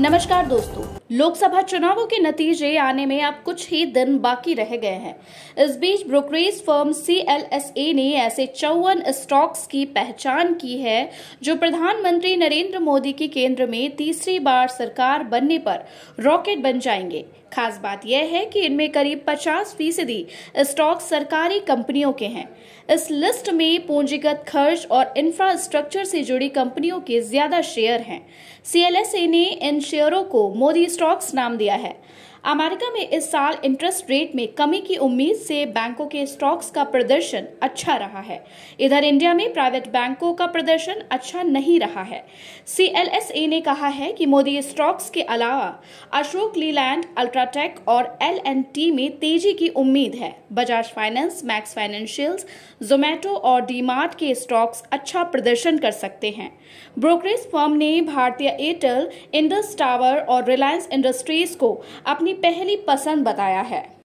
नमस्कार दोस्तों लोकसभा चुनावों के नतीजे आने में अब कुछ ही दिन बाकी रह गए हैं इस बीच ब्रोकरेज फर्म सी ने ऐसे चौवन स्टॉक्स की पहचान की है जो प्रधानमंत्री नरेंद्र मोदी की केंद्र में तीसरी बार सरकार बनने पर रॉकेट बन जाएंगे खास बात यह है कि इनमें करीब 50 फीसदी स्टॉक सरकारी कंपनियों के हैं इस लिस्ट में पूंजीगत खर्च और इंफ्रास्ट्रक्चर से जुड़ी कंपनियों के ज्यादा शेयर हैं सीएलएसए ने इन शेयरों को मोदी स्टॉक्स नाम दिया है अमेरिका में इस साल इंटरेस्ट रेट में कमी की उम्मीद से बैंकों के स्टॉक्स का प्रदर्शन अच्छा रहा है इधर इंडिया में प्राइवेट बैंकों का प्रदर्शन अच्छा नहीं रहा है सी ने कहा है कि मोदी स्टॉक्स के अलावा अशोक लीलैंड अल्ट्राटेक और एल में तेजी की उम्मीद है Bajaj finance Max Financials Zomato और डीमार्ट के स्टॉक्स अच्छा प्रदर्शन कर सकते हैं ब्रोकरेज फर्म ने भारतीय एयरटेल इंडस टावर और रिलायंस इंडस्ट्रीज को अपनी अपनी पहली पसंद बताया है